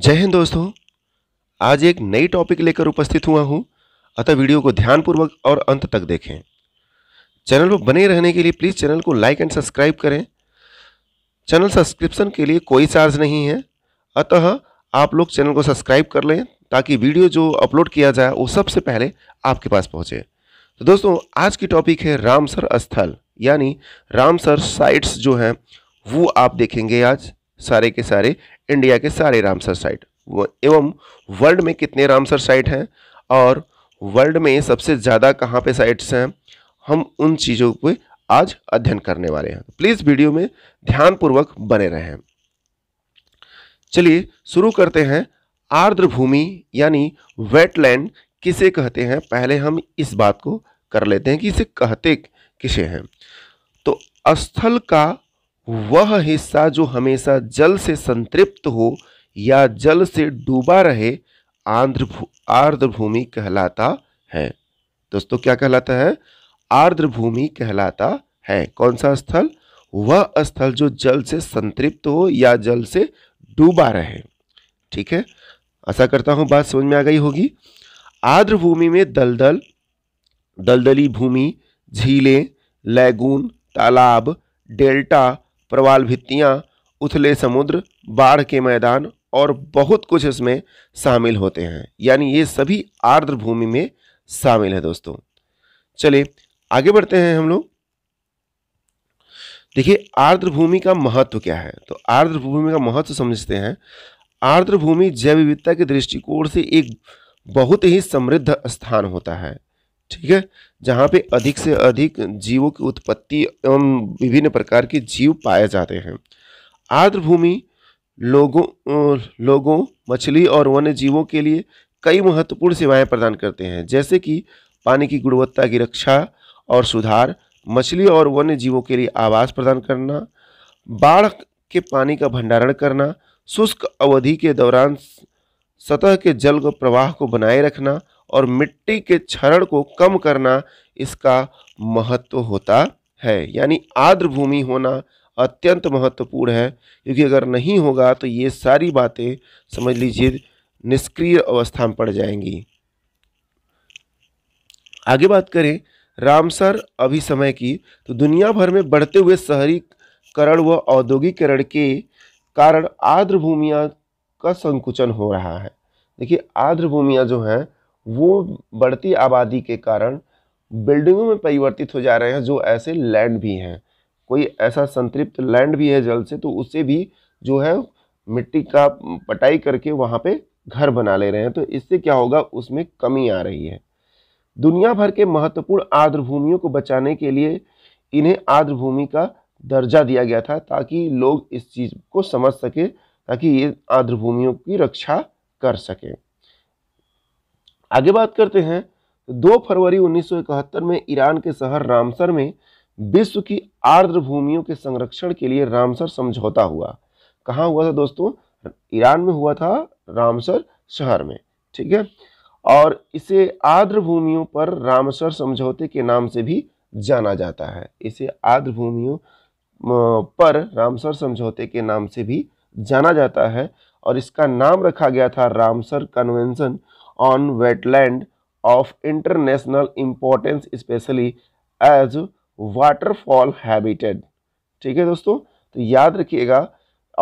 जय हिंद दोस्तों आज एक नई टॉपिक लेकर उपस्थित हुआ हूँ अतः वीडियो को ध्यानपूर्वक और अंत तक देखें चैनल पर बने रहने के लिए प्लीज़ चैनल को लाइक एंड सब्सक्राइब करें चैनल सब्सक्रिप्शन के लिए कोई चार्ज नहीं है अतः आप लोग चैनल को सब्सक्राइब कर लें ताकि वीडियो जो अपलोड किया जाए वो सबसे पहले आपके पास पहुँचे तो दोस्तों आज की टॉपिक है रामसर स्थल यानी रामसर साइट्स जो हैं वो आप देखेंगे आज सारे के सारे इंडिया के सारे रामसर साइट एवं वर्ल्ड में कितने रामसर साइट हैं और वर्ल्ड में सबसे ज़्यादा कहाँ पे साइट्स हैं हम उन चीज़ों पे आज अध्ययन करने वाले हैं प्लीज़ वीडियो में ध्यानपूर्वक बने रहें चलिए शुरू करते हैं आर्द्र भूमि यानी वेटलैंड किसे कहते हैं पहले हम इस बात को कर लेते हैं कि इसे कहते किसे हैं तो स्थल का वह हिस्सा जो हमेशा जल से संतृप्त हो या जल से डूबा रहे आंध्र आर्द्र भूमि कहलाता है दोस्तों क्या कहलाता है आर्द्र भूमि कहलाता है कौन सा स्थल वह स्थल जो जल से संतृप्त हो या जल से डूबा रहे ठीक है आशा करता हूं बात समझ में आ गई होगी आर्द्र भूमि में दलदल दलदली भूमि झीलें लैगून तालाब डेल्टा प्रवाल भित्तियाँ उथले समुद्र बाढ़ के मैदान और बहुत कुछ इसमें शामिल होते हैं यानी ये सभी आर्द्र भूमि में शामिल है दोस्तों चलिए आगे बढ़ते हैं हम लोग देखिए आर्द्र भूमि का महत्व क्या है तो आर्द्र भूमि का महत्व समझते हैं आर्द्र भूमि जैव विविधता के दृष्टिकोण से एक बहुत ही समृद्ध स्थान होता है ठीक है जहाँ पे अधिक से अधिक जीवों की उत्पत्ति एवं विभिन्न प्रकार के जीव पाए जाते हैं आर्द्र भूमि लोगों लोगों मछली और वन्य जीवों के लिए कई महत्वपूर्ण सेवाएं प्रदान करते हैं जैसे कि पानी की गुणवत्ता की रक्षा और सुधार मछली और वन्य जीवों के लिए आवास प्रदान करना बाढ़ के पानी का भंडारण करना शुष्क अवधि के दौरान सतह के जल प्रवाह को बनाए रखना और मिट्टी के क्षरण को कम करना इसका महत्व होता है यानी आर्द्र भूमि होना अत्यंत महत्वपूर्ण है क्योंकि अगर नहीं होगा तो ये सारी बातें समझ लीजिए निष्क्रिय अवस्था में पड़ जाएंगी आगे बात करें रामसर अभी समय की तो दुनिया भर में बढ़ते हुए शहरीकरण व औद्योगिकरण के कारण आर्द्र भूमिया का संकुचन हो रहा है देखिए आर्द्र भूमिया जो है वो बढ़ती आबादी के कारण बिल्डिंगों में परिवर्तित हो जा रहे हैं जो ऐसे लैंड भी हैं कोई ऐसा संतृप्त लैंड भी है जल से तो उससे भी जो है मिट्टी का पटाई करके वहाँ पे घर बना ले रहे हैं तो इससे क्या होगा उसमें कमी आ रही है दुनिया भर के महत्वपूर्ण आर्द्र भूमियों को बचाने के लिए इन्हें आर्द्र भूमि का दर्जा दिया गया था ताकि लोग इस चीज़ को समझ सके ताकि ये आर्द्र भूमियों की रक्षा कर सकें आगे बात करते हैं दो फरवरी 1971 में ईरान के शहर रामसर में विश्व की आर्द्र भूमियों के संरक्षण के लिए रामसर समझौता हुआ कहाँ हुआ था दोस्तों ईरान में हुआ था रामसर शहर में ठीक है और इसे आर्द्र भूमियों पर रामसर समझौते के नाम से भी जाना जाता है इसे आर्द्र भूमियों पर रामसर समझौते के नाम से भी जाना जाता है और इसका नाम रखा गया था Ramsar convention 1971 on wetland of international importance especially as waterfall habitat ठीक है दोस्तों तो याद रखिएगा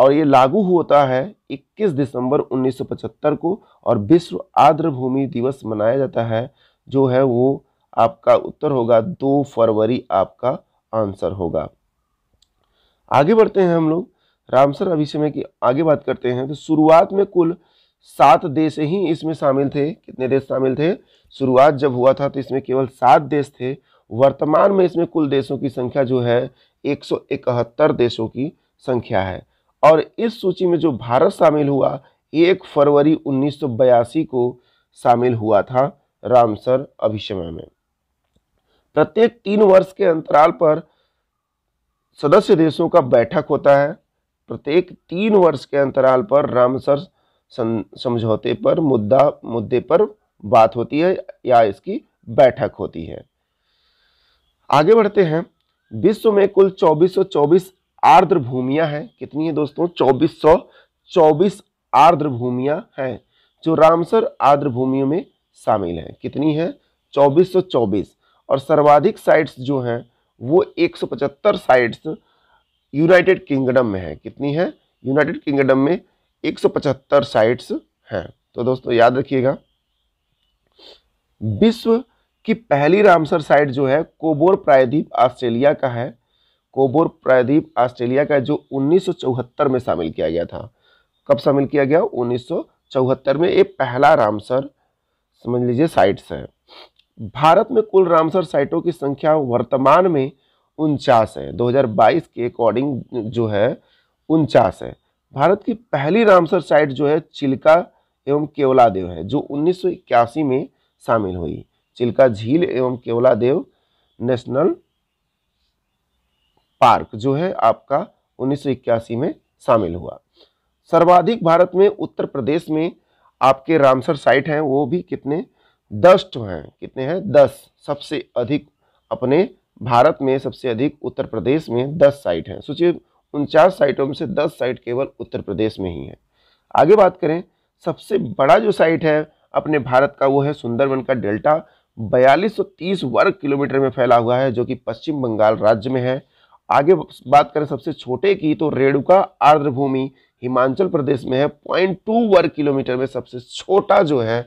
और ये लागू होता है 21 दिसंबर 1975 को और विश्व आर्द्र भूमि दिवस मनाया जाता है जो है वो आपका उत्तर होगा दो फरवरी आपका आंसर होगा आगे बढ़ते हैं हम लोग रामसर अभिषेक की आगे बात करते हैं तो शुरुआत में कुल सात देश ही इसमें शामिल थे कितने देश शामिल थे शुरुआत जब हुआ था तो इसमें केवल सात देश थे वर्तमान में इसमें कुल देशों की संख्या जो है एक देशों की संख्या है और इस सूची में जो भारत शामिल हुआ एक फरवरी बयासी को शामिल हुआ था रामसर अभिशमय में प्रत्येक तीन वर्ष के अंतराल पर सदस्य देशों का बैठक होता है प्रत्येक तीन वर्ष के अंतराल पर रामसर समझौते पर मुद्दा मुद्दे पर बात होती है या इसकी बैठक होती है आगे बढ़ते हैं विश्व में कुल 2424 आर्द्र भूमिया हैं कितनी है दोस्तों 2424 आर्द्र भूमिया हैं जो रामसर आर्द्र भूमियों में शामिल हैं कितनी है 2424 और सर्वाधिक साइट्स जो हैं वो 175 साइट्स यूनाइटेड किंगडम में है कितनी है यूनाइटेड किंगडम में 175 साइट्स हैं तो दोस्तों याद रखिएगा विश्व की पहली रामसर साइट जो है कोबोर प्रायद्वीप ऑस्ट्रेलिया का है कोबोर प्रायद्वीप ऑस्ट्रेलिया का जो 1974 में शामिल किया गया था कब शामिल किया गया 1974 में ये पहला रामसर समझ लीजिए साइट्स है भारत में कुल रामसर साइटों की संख्या वर्तमान में उनचास है 2022 के अकॉर्डिंग जो है उनचास है भारत की पहली रामसर साइट जो है चिल्का एवं केवला देव है जो उन्नीस में शामिल हुई चिल्का झील एवं केवला देव नेशनल पार्क जो है आपका उन्नीस में शामिल हुआ सर्वाधिक भारत में उत्तर प्रदेश में आपके रामसर साइट हैं वो भी कितने दस हैं कितने हैं दस सबसे अधिक अपने भारत में सबसे अधिक उत्तर प्रदेश में दस साइट हैं सोचिए चार साइटों में से दस साइट केवल उत्तर प्रदेश में ही है आगे बात करें सबसे बड़ा जो साइट है अपने भारत का वो है सुंदरबन का डेल्टा 4230 वर्ग किलोमीटर में फैला हुआ है जो कि पश्चिम बंगाल राज्य में है आगे बात करें सबसे छोटे की तो रेणुका आर्द्रभूमि हिमाचल प्रदेश में है पॉइंट टू वर्ग किलोमीटर में सबसे छोटा जो है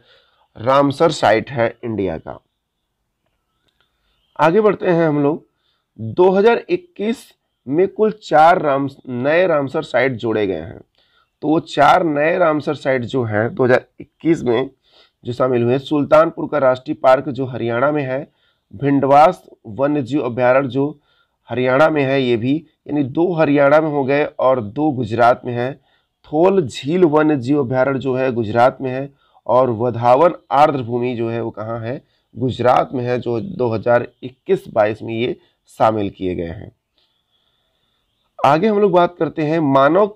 रामसर साइट है इंडिया का आगे बढ़ते हैं हम लोग 2021 में कुल चार राम नए रामसर साइट जोड़े गए हैं तो वो चार नए रामसर साइट जो हैं 2021 में जो शामिल हुए सुल्तानपुर का राष्ट्रीय पार्क जो हरियाणा में है भिंडवास वन्य जीव अभ्यारण्य जो हरियाणा में है ये भी यानी दो हरियाणा में हो गए और दो गुजरात में है थोल झील वन्य जीव अभ्यारण्य जो है गुजरात में है और वधावन आर्द्रभूमि जो है वो कहाँ है गुजरात में है जो 2021-22 में ये शामिल किए गए हैं आगे हम लोग बात करते हैं मानव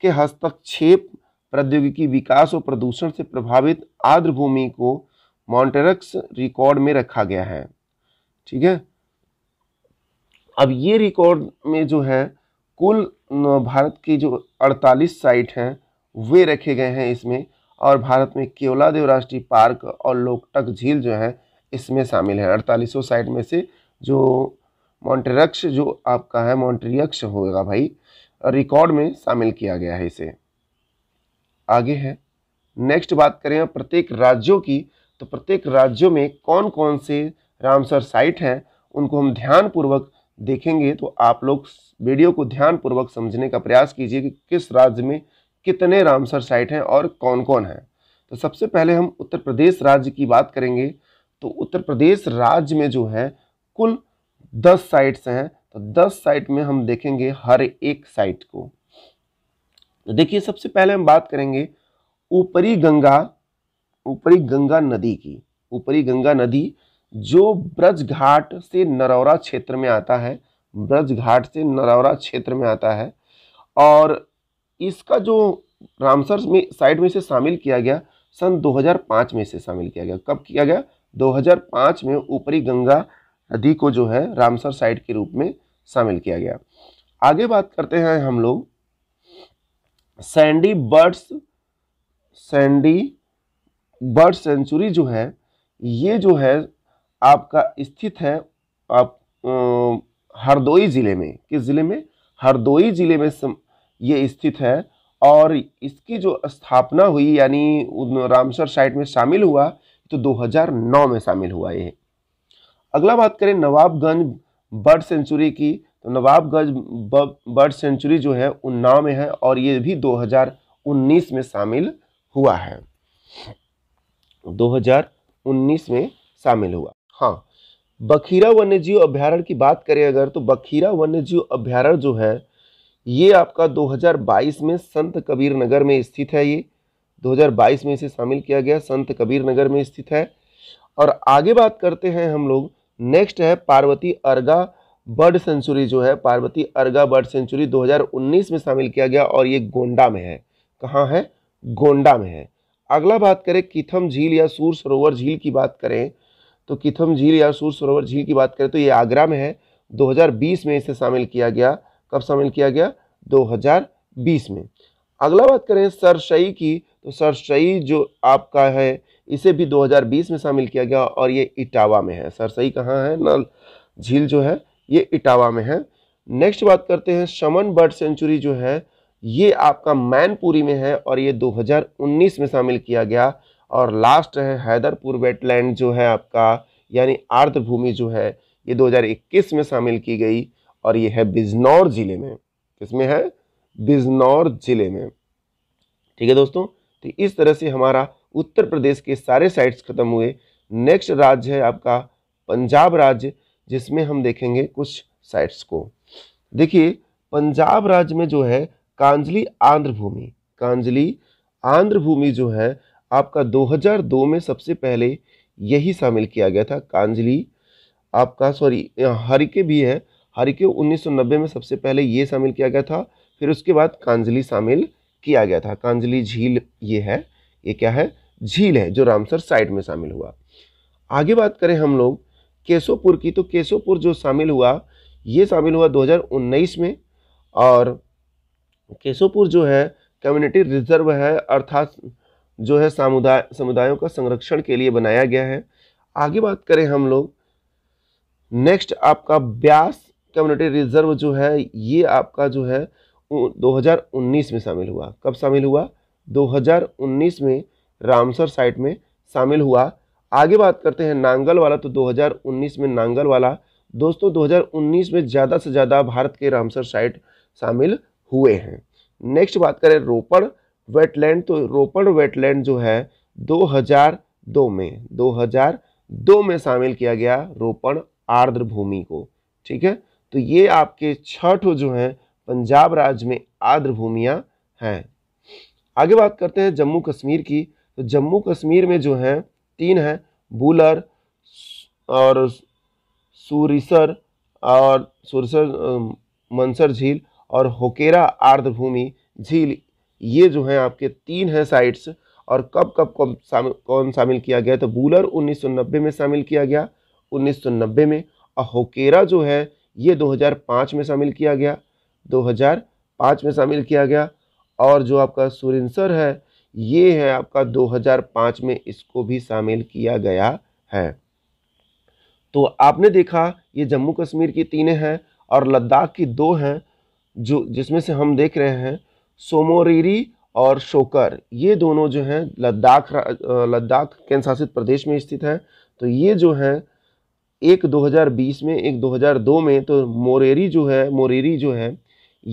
के हस्तक्षेप प्रौद्योगिकी विकास और प्रदूषण से प्रभावित आर्द्र भूमि को मॉन्टेरक्स रिकॉर्ड में रखा गया है ठीक है अब ये रिकॉर्ड में जो है कुल भारत की जो 48 साइट हैं वे रखे गए हैं इसमें और भारत में केवलादेव राष्ट्रीय पार्क और लोकटक झील जो है इसमें शामिल है अड़तालीसों साइट में से जो मॉन्ट्रेक्स जो आपका है मॉन्ट्रियक्स होगा भाई रिकॉर्ड में शामिल किया गया है इसे आगे है नेक्स्ट बात करें प्रत्येक राज्यों की तो प्रत्येक राज्यों में कौन कौन से रामसर साइट हैं उनको हम ध्यानपूर्वक देखेंगे तो आप लोग वीडियो को ध्यानपूर्वक समझने का प्रयास कीजिए कि किस राज्य में कितने रामसर साइट हैं और कौन कौन हैं तो सबसे पहले हम उत्तर प्रदेश राज्य की बात करेंगे तो उत्तर प्रदेश राज्य में जो है कुल दस साइट्स हैं तो दस साइट में हम देखेंगे हर एक साइट को तो देखिए सबसे पहले हम बात करेंगे ऊपरी गंगा ऊपरी गंगा नदी की ऊपरी गंगा नदी जो ब्रज घाट से नरौरा क्षेत्र में आता है ब्रज घाट से नरौरा क्षेत्र में आता है और इसका जो रामसर में साइड में से शामिल किया गया सन 2005 में से शामिल किया गया कब किया गया 2005 में ऊपरी गंगा नदी को जो है रामसर साइट के रूप में शामिल किया गया आगे बात करते हैं हम लोग sandy birds sandy bird sanctuary जो है ये जो है आपका स्थित है आप हरदोई ज़िले में किस ज़िले में हरदोई ज़िले में ये स्थित है और इसकी जो स्थापना हुई यानी रामसर साइट में शामिल हुआ तो 2009 में शामिल हुआ ये अगला बात करें नवाबगंज बर्ड सेंचुरी की तो नवाबगंज बर्ड सेंचुरी जो है उन्नाव में है और ये भी 2019 में शामिल हुआ है 2019 में शामिल हुआ हाँ बखीरा वन्यजीव अभ्यारण्य की बात करें अगर तो बखीरा वन्यजीव अभ्यारण्य जो है ये आपका 2022 में संत कबीर नगर में स्थित है ये 2022 में इसे शामिल किया गया संत कबीर नगर में स्थित है और आगे बात करते हैं हम लोग नेक्स्ट है पार्वती अर्गा बर्ड सेंचुरी जो है पार्वती अर्गा बर्ड सेंचुरी 2019 में शामिल किया गया और ये गोंडा में है कहाँ है गोंडा में है अगला बात करें किथम झील या सूर सरोवर झील की बात करें तो किथम झील या सूर सरोवर झील की बात करें तो ये आगरा में है 2020 में इसे शामिल किया गया कब शामिल किया गया 2020 में अगला बात करें सरसई की तो सरसई जो आपका है इसे भी 2020 में शामिल किया गया और ये इटावा में है सर सही कहाँ है नल झील जो है ये इटावा में है नेक्स्ट बात करते हैं शमन बर्ड सेंचुरी जो है ये आपका मैनपुरी में है और ये 2019 में शामिल किया गया और लास्ट है हैदरपुर वेटलैंड जो है आपका यानी आर्द्रभूमि भूमि जो है ये 2021 में शामिल की गई और ये है बिजनौर ज़िले में किसमें है बिजनौर ज़िले में ठीक है दोस्तों तो इस तरह से हमारा उत्तर प्रदेश के सारे साइट्स खत्म हुए नेक्स्ट राज्य है आपका पंजाब राज्य जिसमें हम देखेंगे कुछ साइट्स को देखिए पंजाब राज्य में जो है कांजली आंध्र भूमि कांजली आंध्र भूमि जो है आपका 2002 में सबसे पहले यही शामिल किया गया था कांजली आपका सॉरी हरिके भी है हरिके 1990 में सबसे पहले ये शामिल किया गया था फिर उसके बाद कांजली शामिल किया गया था कांजली झील ये है ये क्या है झील है जो रामसर साइड में शामिल हुआ आगे बात करें हम लोग केशोपुर की तो केशोपुर जो शामिल हुआ ये शामिल हुआ 2019 में और केशोपुर जो है कम्युनिटी रिजर्व है अर्थात जो है समुदाय समुदायों का संरक्षण के लिए बनाया गया है आगे बात करें हम लोग नेक्स्ट आपका ब्यास कम्युनिटी रिजर्व जो है ये आपका जो है 2019 में शामिल हुआ कब शामिल हुआ 2019 में रामसर साइट में शामिल हुआ आगे बात करते हैं नांगल वाला तो 2019 में नांगल वाला दोस्तों 2019 में ज़्यादा से ज़्यादा भारत के रामसर साइट शामिल हुए हैं नेक्स्ट बात करें रोपड़ वेटलैंड तो रोपड़ वेटलैंड जो है 2002 में 2002 में शामिल किया गया रोपड़ आर्द्र भूमि को ठीक है तो ये आपके छठ जो हैं पंजाब राज्य में आर्द्र भूमियाँ हैं आगे बात करते हैं जम्मू कश्मीर की तो जम्मू कश्मीर में जो हैं तीन हैं बुलर और सूरिसर और सुरसर मंसर झील और होकेरा आर्द्रभूमि झील ये जो हैं आपके तीन हैं साइट्स और कब कब कब शामिल कौन शामिल किया गया तो बूलर 1990 में शामिल किया गया 1990 में और होकेरा जो है ये 2005 में शामिल किया गया 2005 में शामिल किया गया और जो आपका सुरिंसर है ये है आपका 2005 में इसको भी शामिल किया गया है तो आपने देखा ये जम्मू कश्मीर की तीन हैं और लद्दाख की दो हैं जो जिसमें से हम देख रहे हैं सोमोरीरी और शोकर ये दोनों जो हैं लद्दाख लद्दाख केंद्रशासित प्रदेश में स्थित हैं तो ये जो हैं एक 2020 में एक 2002 में तो मोरेरी जो है मोरेरी जो है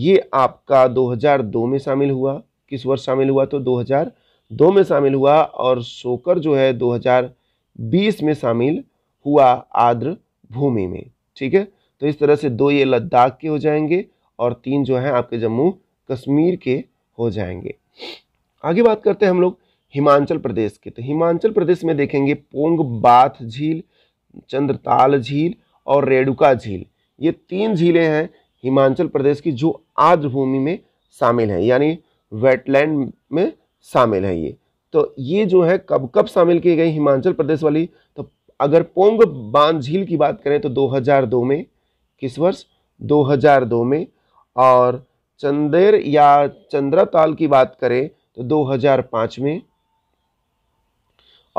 ये आपका 2002 में शामिल हुआ किस वर्ष शामिल हुआ तो 2002 में शामिल हुआ और सोकर जो है 2020 में शामिल हुआ आर्द्र भूमि में ठीक है तो इस तरह से दो ये लद्दाख के हो जाएंगे और तीन जो हैं आपके जम्मू कश्मीर के हो जाएंगे आगे बात करते हैं हम लोग हिमाचल प्रदेश के तो हिमाचल प्रदेश में देखेंगे पोंग बाथ झील चंद्रताल झील और रेणुका झील ये तीन झीलें हैं हिमाचल प्रदेश की जो आर्द्र भूमि में शामिल हैं यानी वेटलैंड में शामिल है ये तो ये जो है कब कब शामिल की गई हिमाचल प्रदेश वाली तो अगर पोंग बांध झील की बात करें तो 2002 में किस वर्ष 2002 में और चंदेर या चंद्राताल की बात करें तो 2005 में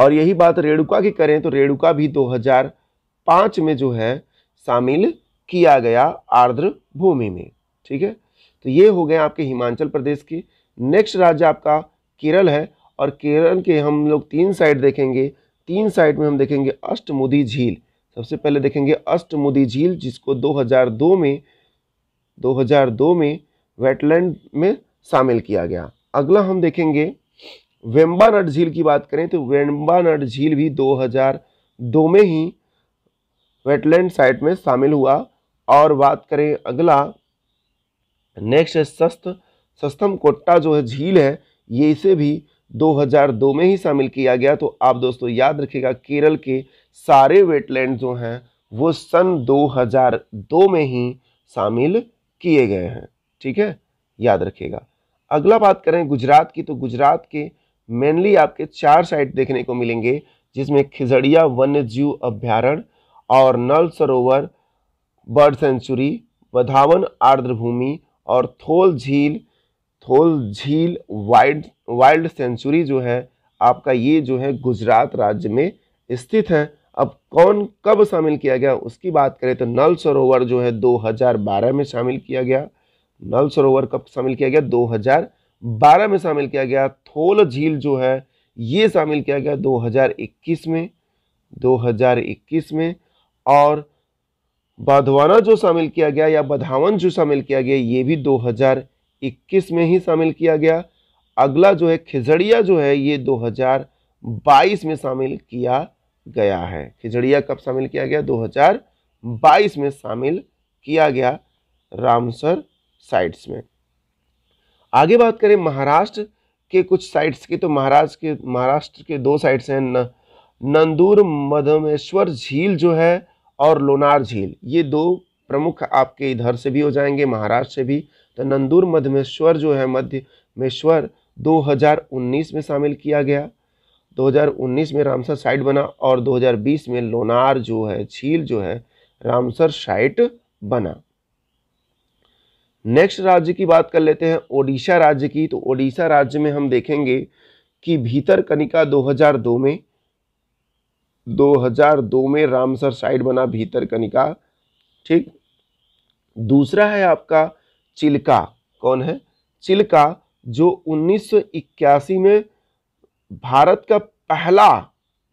और यही बात रेणुका की करें तो रेणुका भी 2005 में जो है शामिल किया गया आर्द्र भूमि में ठीक है तो ये हो गए आपके हिमाचल प्रदेश की नेक्स्ट राज्य आपका केरल है और केरल के हम लोग तीन साइड देखेंगे तीन साइड में हम देखेंगे अष्टमुदी झील सबसे पहले देखेंगे अष्टमुदी झील जिसको 2002 में 2002 में वेटलैंड में शामिल किया गया अगला हम देखेंगे वेम्बानट झील की बात करें तो वेम्बानट झील भी 2002 में ही वेटलैंड साइट में शामिल हुआ और बात करें अगला नेक्स्ट सस्त सस्तम कोट्टा जो है झील है ये इसे भी 2002 में ही शामिल किया गया तो आप दोस्तों याद रखिएगा केरल के सारे वेटलैंड जो हैं वो सन 2002 में ही शामिल किए गए हैं ठीक है याद रखिएगा अगला बात करें गुजरात की तो गुजरात के मेनली आपके चार साइट देखने को मिलेंगे जिसमें खिजड़िया वन्य जीव अभ्यारण्य और नल सरोवर बर्ड सेंचुरी बधावन आर्द्रभूमि और थोल झील थोल झील वाइल्ड वाइल्ड सेंचुरी जो है आपका ये जो है गुजरात राज्य में स्थित है अब कौन कब शामिल किया गया उसकी बात करें तो नल सरोवर जो है 2012 में शामिल किया गया नल सरोवर कब शामिल किया गया 2012 में शामिल किया गया थोल झील जो है ये शामिल किया गया 2021 में 2021 में और बधवाना जो शामिल किया गया या बधावन जो शामिल किया गया ये भी 2000 2021 में ही शामिल किया गया अगला जो है खिजड़िया जो है ये 2022 में शामिल किया गया है खिजड़िया कब शामिल किया गया 2022 में शामिल किया गया रामसर साइट्स में आगे बात करें महाराष्ट्र के कुछ साइट्स की तो महाराष्ट्र के महाराष्ट्र के दो साइट्स हैं न, नंदूर मधमेश्वर झील जो है और लोनार झील ये दो प्रमुख आपके इधर से भी हो जाएंगे महाराष्ट्र से भी तो नंदूर मध्यमेश्वर जो है मध्यमेश्वर 2019 में शामिल किया गया 2019 में रामसर साइट बना और 2020 में लोनार जो है झील जो है रामसर साइट बना नेक्स्ट राज्य की बात कर लेते हैं ओडिशा राज्य की तो ओडिशा राज्य में हम देखेंगे कि भीतर कनिका 2002 में 2002 में रामसर साइट बना भीतर कनिका ठीक दूसरा है आपका चिल्का कौन है चिल्का जो 1981 में भारत का पहला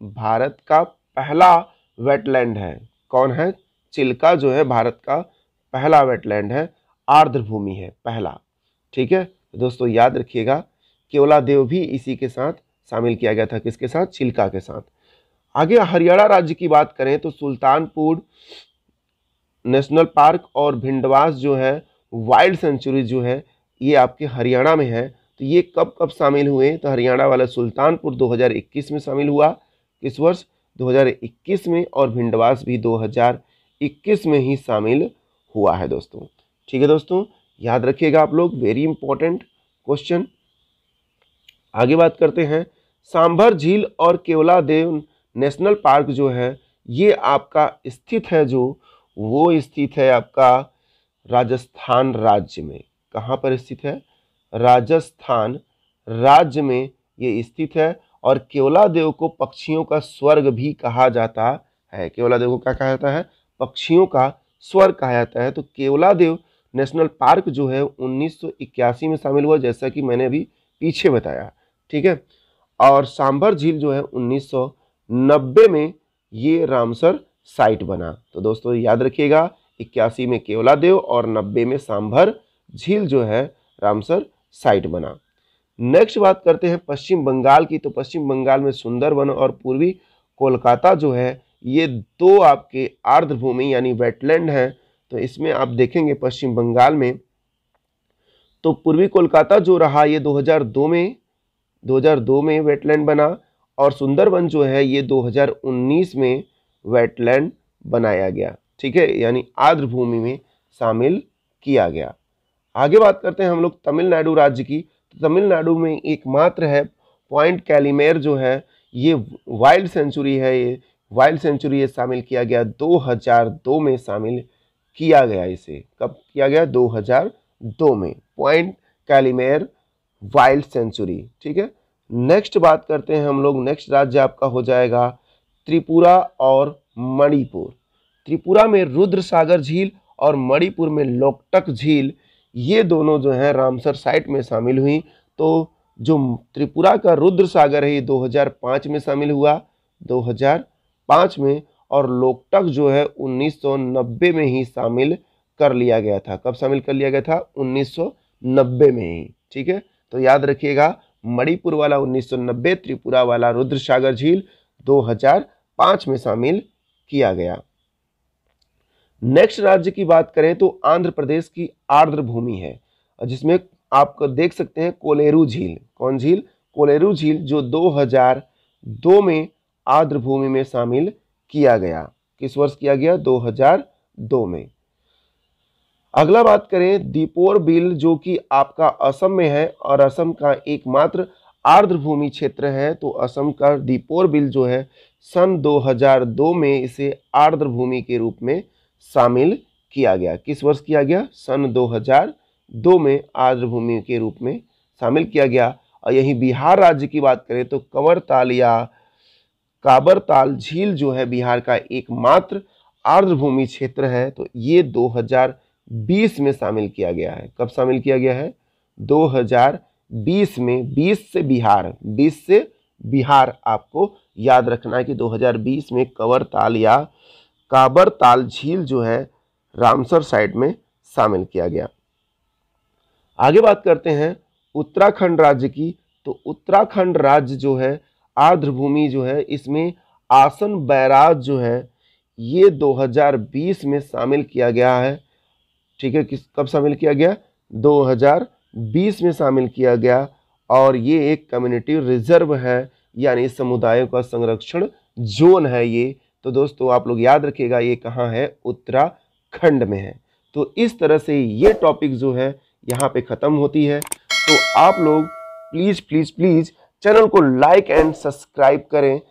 भारत का पहला वेटलैंड है कौन है चिल्का जो है भारत का पहला वेटलैंड है आर्द्रभूमि है पहला ठीक है तो दोस्तों याद रखिएगा केवला देव भी इसी के साथ शामिल किया गया था किसके साथ चिल्का के साथ आगे हरियाणा राज्य की बात करें तो सुल्तानपुर नेशनल पार्क और भिंडवास जो है वाइल्ड सेंचुरी जो है ये आपके हरियाणा में है तो ये कब कब शामिल हुए तो हरियाणा वाला सुल्तानपुर 2021 में शामिल हुआ किस वर्ष 2021 में और भिंडवास भी 2021 में ही शामिल हुआ है दोस्तों ठीक है दोस्तों याद रखिएगा आप लोग वेरी इंपॉर्टेंट क्वेश्चन आगे बात करते हैं सांभर झील और केवला देव नेशनल पार्क जो है ये आपका स्थित है जो वो स्थित है आपका राजस्थान राज्य में कहाँ पर स्थित है राजस्थान राज्य में ये स्थित है और केवला देव को पक्षियों का स्वर्ग भी कहा जाता है केवला देव को क्या कहा जाता है पक्षियों का स्वर्ग कहा जाता है तो केवला देव नेशनल पार्क जो है 1981 में शामिल हुआ जैसा कि मैंने अभी पीछे बताया ठीक है और सांभर झील जो है 1990 में ये रामसर साइट बना तो दोस्तों याद रखिएगा इक्यासी में केवलादेव और नब्बे में सांभर झील जो है रामसर साइट बना नेक्स्ट बात करते हैं पश्चिम बंगाल की तो पश्चिम बंगाल में सुंदरवन और पूर्वी कोलकाता जो है ये दो आपके आर्द्रभूमि यानी वेटलैंड हैं तो इसमें आप देखेंगे पश्चिम बंगाल में तो पूर्वी कोलकाता जो रहा ये 2002 में 2002 में वेटलैंड बना और सुंदरवन जो है ये 2019 में वेटलैंड बनाया गया ठीक है यानी आर्द्र भूमि में शामिल किया गया आगे बात करते हैं हम लोग तमिलनाडु राज्य की तो तमिलनाडु में एकमात्र है पॉइंट कैलीमेर जो है ये वाइल्ड सेंचुरी है ये वाइल्ड सेंचुरी ये शामिल किया गया 2002 में शामिल किया गया इसे कब किया गया 2002 में पॉइंट कैलीमेर वाइल्ड सेंचुरी ठीक है नेक्स्ट बात करते हैं हम लोग नेक्स्ट राज्य आपका हो जाएगा त्रिपुरा और मणिपुर त्रिपुरा में रुद्र सागर झील और मणिपुर में लोकटक झील ये दोनों जो हैं रामसर साइट में शामिल हुई तो जो त्रिपुरा का रुद्र सागर है ये 2005 में शामिल हुआ 2005 में और लोकटक जो है 1990 में ही शामिल कर लिया गया था कब शामिल कर लिया गया था 1990 में ही ठीक है तो याद रखिएगा मणिपुर वाला 1990 त्रिपुरा वाला रुद्र सागर झील पांच में शामिल किया गया नेक्स्ट राज्य की बात करें तो आंध्र प्रदेश की आर्द्र भूमि है जिसमें आप देख सकते हैं कोलेरू झील कौन झील कोलेरू झील जो 2002 में आर्द्र भूमि में शामिल किया गया किस वर्ष किया गया 2002 में अगला बात करें दीपोर बिल जो कि आपका असम में है और असम का एकमात्र आर्द्र भूमि क्षेत्र है तो असम का दीपोर बिल जो है सन 2002 में इसे आर्द्र भूमि के रूप में शामिल किया गया किस वर्ष किया गया सन 2002 में आर्द्र भूमि के रूप में शामिल किया गया और यही बिहार राज्य की बात करें तो कंवरताल या काबरताल झील जो है बिहार का एकमात्र आर्द्रभूमि क्षेत्र है तो ये 2020 में शामिल किया गया है कब शामिल किया गया है 2020 में 20 से बिहार 20 से बिहार आपको याद रखना कि 2020 में कवर ताल या काबर ताल झील जो है रामसर साइड में शामिल किया गया आगे बात करते हैं उत्तराखंड राज्य की तो उत्तराखंड राज्य जो है आर्द्रभूमि जो है इसमें आसन बैराज जो है ये 2020 में शामिल किया गया है ठीक है किस कब शामिल किया गया 2020 में शामिल किया गया और ये एक कम्युनिटी रिजर्व है यानी समुदायों का संरक्षण जोन है ये तो दोस्तों आप लोग याद रखिएगा ये कहाँ है उत्तराखंड में है तो इस तरह से ये टॉपिक जो है यहाँ पे ख़त्म होती है तो आप लोग प्लीज़ प्लीज़ प्लीज़ चैनल को लाइक एंड सब्सक्राइब करें